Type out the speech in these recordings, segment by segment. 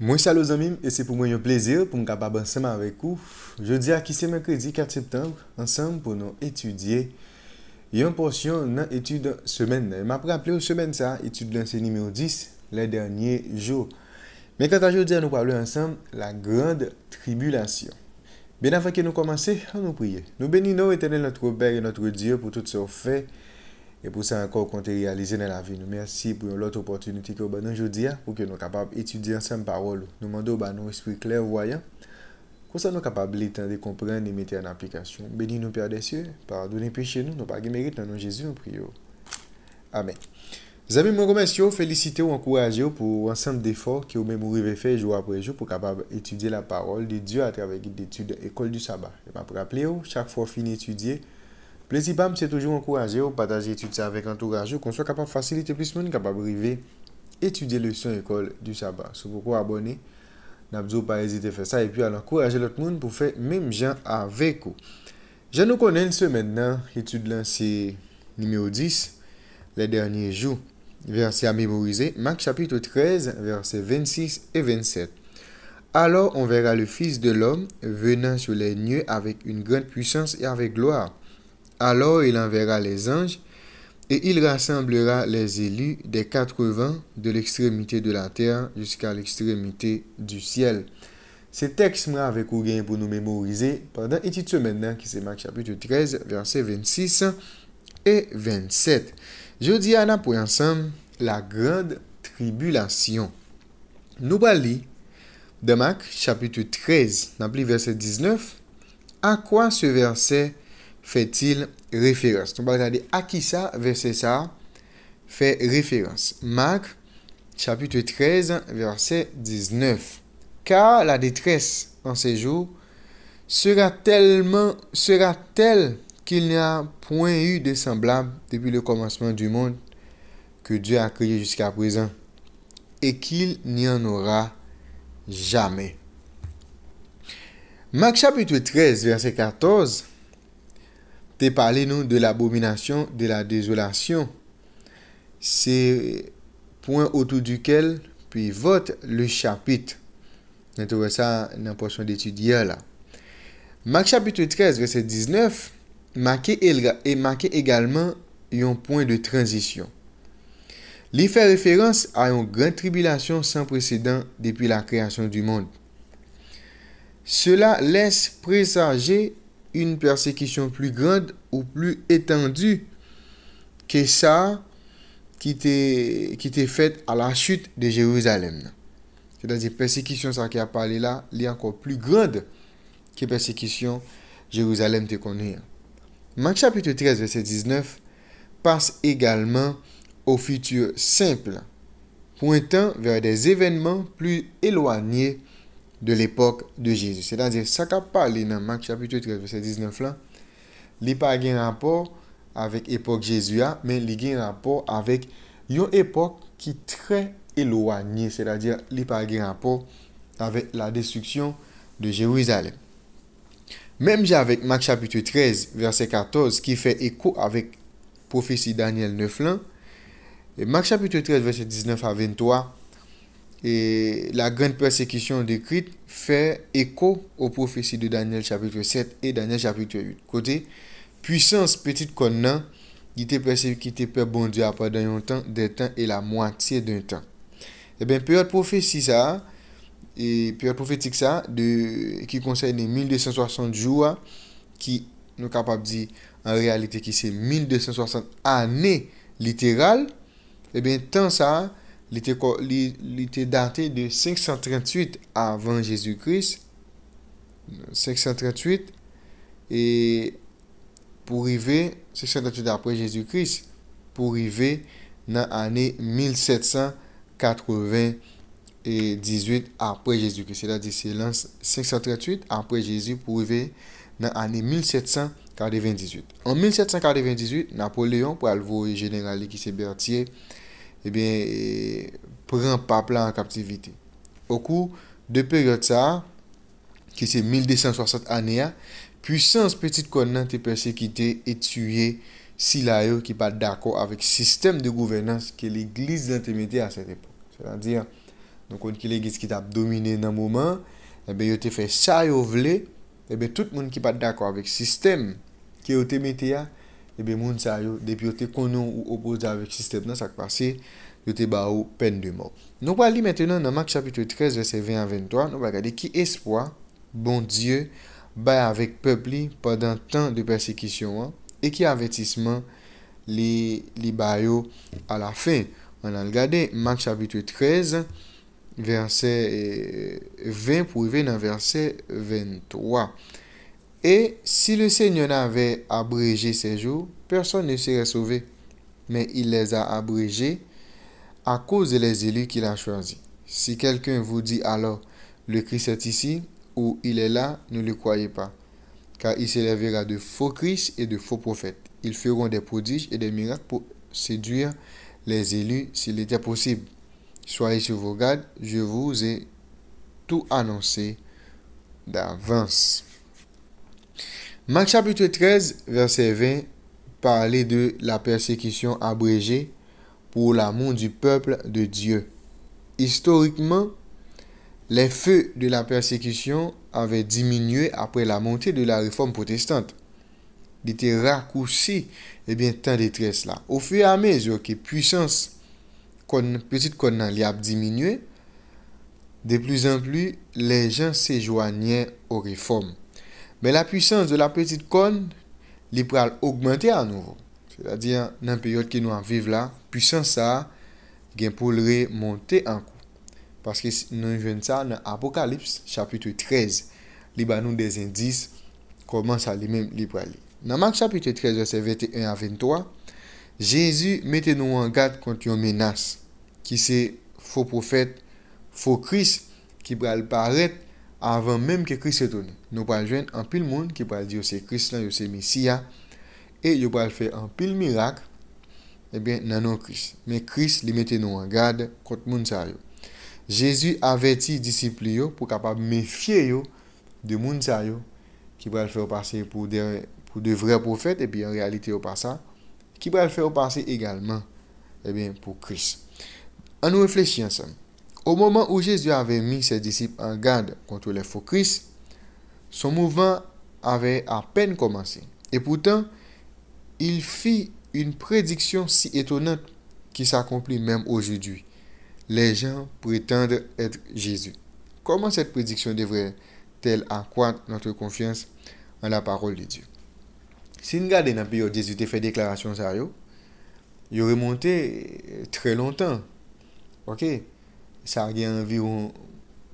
Mwen salo zanmim, e se pou mwen yo plezir pou mkabab anseman vekou. Jodi a ki se mekredi, 4 septembre, anseman pou nou etudye. Yon porsyon nan etude semen. M apre aple ou semen sa, etude lanse nimeyo 10, le denye jo. Men kanta jodi a nou pable anseman, la grande tribulasyon. Ben afan ki nou komanse, an nou priye. Nou beni nou etene loutro berre loutro diyo pou tout so fey. E pou sa ankor kontè realize nan la vi nou. Mersi pou yon lot opotuniti ki ou ban nan jodi ya. Pou ke nou kapab etudye ansem parol nou. Nou mandou ban nan wespri kler voyan. Kou sa nou kapab li tan de komprende ni mette an aplikasyon. Beni nou pya desye. Par do ne peche nou. Nou pa ge merite nan nou jesu nou priyo. Amen. Zami mou komens yo. Felicite ou ankoraje ou pou ansem defor ki ou men mou revè fè jou apre jou. Pou kapab etudye la parol de diyo atrevek etude ekol du sabar. Eman pou kaple yo. Chak fò fini etudye. Plezibam se toujou ankouraje ou pataje etude sa vek an touraje ou kon so kapab fasilite plis moun, kapab rive etude le son ekol du saban. Sou poukou abone, nabzou pa ezite fe sa e pi an ankouraje lot moun pou fe mem jan avek ou. Jan nou konen se mennen, etude lan se nime ou 10, le dernye jou, versi a memorize, mak chapito 13, versi 26 e 27. Alo, on vera le fils de l'om venan sou le nyue avek yon gwen pwishans e avek gloar. Alors il enverra les anges et il rassemblera les élus des quatre vents de l'extrémité de la terre jusqu'à l'extrémité du ciel. Se texte mè avèk ou gen pou nou mémorize. Et iti tse mè nan ki se mak chapitou 13 versè 26 et 27. Je di an apou yansam la grande tribulation. Nou bal li de mak chapitou 13 nan pli versè 19. A kwa se versè 19? fait-il référence on va regarder à qui ça, verset ça, fait référence. Marc, chapitre 13, verset 19. Car la détresse en ces jours sera tellement, sera telle qu'il n'y a point eu de semblable depuis le commencement du monde que Dieu a créé jusqu'à présent et qu'il n'y en aura jamais. Marc chapitre 13, verset 14 Te pale nou de la abominasyon, de la dezolasyon. Se point otou dukel, pi vote le chapit. Neto ve sa nan pochon detu diya la. Mak chapit 13, verset 19, e make egalman yon point de tranjisyon. Li fe referans a yon gran tribilasyon san presedan depi la kreasyon du moun. Sela les presagey une persécution plus grande ou plus étendue que ça qui était faite à la chute de Jérusalem. C'est-à-dire, persécution, ça qui a parlé là, elle est encore plus grande que persécution Jérusalem te connaît. Marc chapitre 13, verset 19, passe également au futur simple, pointant vers des événements plus éloignés de l'époque de Jésus. C'est-à-dire, sa ka pali nan Mark chapitou 13, verset 19 la, li pa gen rapport avèk époque Jésus a, men li gen rapport avèk yon époque ki trè elouanye, c'est-à-dire, li pa gen rapport avèk la destruksyon de Jérusalem. Mèm jè avèk Mark chapitou 13, verset 14, ki fè ekou avèk profesi Daniel 9 la, Mark chapitou 13, verset 19, avèn toa, et la grande persécution décrite fait écho aux prophéties de Daniel chapitre 7 et Daniel chapitre 8. Côté, puissance petite qu'on qui était persécuté par bon Dieu pendant un temps, des temps et la moitié d'un temps. Eh bien, période prophétie ça, et période prophétique ça, de, qui concerne 1260 jours, qui nous capable de dire en réalité qui c'est 1260 années littérales, eh bien, tant ça, li te dati de 538 avan Jezikris, 538 apre Jezikris, pou rive nan ane 1798 apre Jezikris. Se la disi lan 538 apre Jezikris pou rive nan ane 1748. An 1748, Napoleon pou alvo genenalikise Bertier, Ebyen, eh pran papla an kapitivite. Okou, depèryat sa, ki se 1260 aneya, pwisans petit kon nan te persekite etuye si la yo ki pat dako avik sistem de gouvenans ke l'iglis nan te mete a se repon. Se lan diyan, nou kon ki l'iglis ki tap domine nan mouman, ebyen eh yo te fe sa yo vle, ebyen eh tout moun ki pat dako avik sistem ki yo te mete a, Ebe eh moun sa yo, debi yo te konon ou opoze avik sistem nan sakpasi, yo te ba ou pen de mok. Nou pa li metenan nan mak chapitwe 13 verset 21-23, euh, nou pa gade ki espoa bon Diyo bay avik pepli padan tan de persekisyon an, e ki avetisman li bay yo ala fe. On al gade mak chapitwe 13 verset 20 pou ve nan verset 23. Et si le Seigneur n'avait abrégé ces jours, personne ne serait sauvé. Mais il les a abrégés à cause des élus qu'il a choisis. Si quelqu'un vous dit alors, le Christ est ici ou il est là, ne le croyez pas. Car il s'élèvera de faux Christ et de faux prophètes. Ils feront des prodiges et des miracles pour séduire les élus s'il était possible. Soyez sur vos gardes, je vous ai tout annoncé d'avance. Max chapitre 13 verset 20 parle de la persekisyon abreje pou la moun di people de Diyo. Historikman, le fe de la persekisyon ave diminuye apre la monti de la reforme protestante. Dite rakousi, e eh bin tan detres la. Ou fi amez yo ki pwishans petit konan li ap diminuye, de plouz an plou, le jan se joanye ou reforme. Ben la pwisans de la petite kon, li pral augmente a nouvo. Se la diyan nan peyote ki nou an vive la, pwisans sa gen pou lre monte an kou. Paske nan jwenn sa nan apokalips, chapitou 13, li ban nou de zendis, koman sa li men li pral li. Nan mak chapitou 13, jwenn se 21 a 23, Jezu mette nou an gade konti yon menas ki se fo profet, fo kris ki pral paret avan menm ke kris se toni, nou pal jwen an pil moun ki pal di yo se kris lan yo se mesiya, e yo pal fe an pil mirak, e ben nanon kris. Men kris li mette nou an gade kot moun sa yo. Jezu aveti disipli yo pou kapab mefye yo de moun sa yo, ki pal fe opase pou de vre profet, e pi an realite yo pa sa, ki pal fe opase egalman, e ben pou kris. An nou reflechi ansan. Ou mouman ou Jezu ave mi se disip an gade kontre le fokris, son mouvan ave apen komanse. E poutan, il fi yon prediksyon si etonat ki sa kompli menm ozidu. Le jan pretende etre Jezu. Koman set prediksyon devre tel akwa nante konfians an la parol de Diyo? Sin gade nan pi yo Jezu te fe deklarasyon sa yo, yo remonte tre lontan. Ok? sa gen environ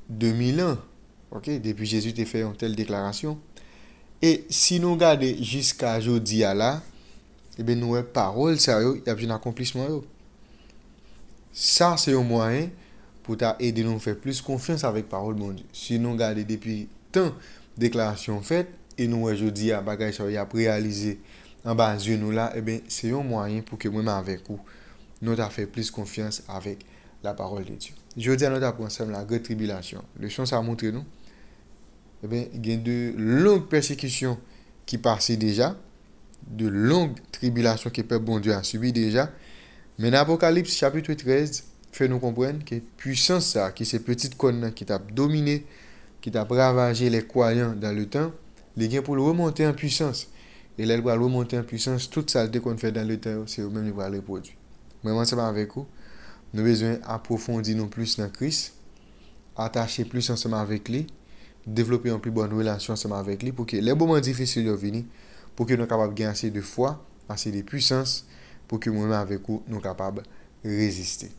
2001, depi Jezu te fe yon tel deklarasyon, e si nou gade jiska jo diya la, ebe nou e parol sa yo, yap jen akomplisman yo. Sa se yon mwayen, pou ta ede nou fe plus konfians avik parol moun. Si nou gade depi tan deklarasyon fet, e nou e jo diya bagay sa yo, ap realize an ba zyon nou la, ebe se yon mwayen pou ke mwen ma avek ou, nou ta fe plus konfians avik la parol de Diyo. Je ou di anot ap wansèm la gre tribilasyon. Le chans a montre nou. E ben gen de long persekisyon ki parse deja. De long tribilasyon ki pep bon di a subi deja. Men apokalips chapitwe 13. Fè nou komprenn ki pwisan sa. Ki se petit konan ki tap domine. Ki tap ravaje le kwayan dan le tan. Le gen pou le waman te an pwisan. E le waman te an pwisan tout sa de kon fè dan le tan. Se ou men waman le waman le pwasyon. Mwen wansèman avèk ou. Nou bezwen aprofondi nou plus nan kris, atache plus anseman avèk li, devlopi an pi bon relasyon anseman avèk li, pou ki lèbouman difisil yo vini, pou ki nou kapab gen ase de fwa, ase de pwisans, pou ki mounan avèk ou nou kapab reziste.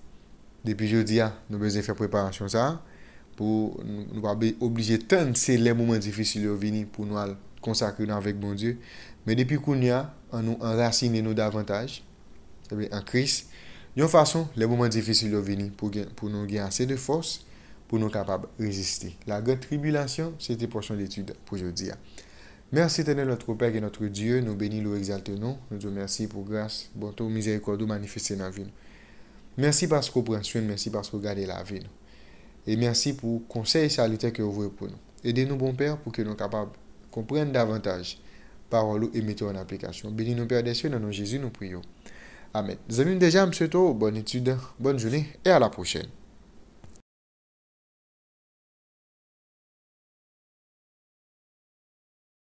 Depi jodi a, nou bezwen fè preparasyon sa, pou nou babè oblije ten se lèbouman difisil yo vini, pou nou al konsakri nan avèk bon die, men depi koun ya, an nou anrasine nou davantaj, an kris, Yon fason, le mouman difisil nou veni pou nou gen ase de fos pou nou kapab reziste. La gote tribulasyon, sete pwosyon detude pou joudia. Mersi tene loutro pek e loutro dieu nou beni lou exalte nou. Nou doun mersi pou gras, bontou, mizerikou, dou manifeste nan vi nou. Mersi pwosko prenswen, mersi pwosko gade la vi nou. E mersi pou konsey salite ke ouvre pou nou. Ede nou bon pek pou ke nou kapab kompren davantage parolou e metou an aplikasyon. Beni nou pek adeswen nan nou Jezu nou priyo. Amen. Les déjà, Monsieur vous bonne étude, bonne journée et à la prochaine.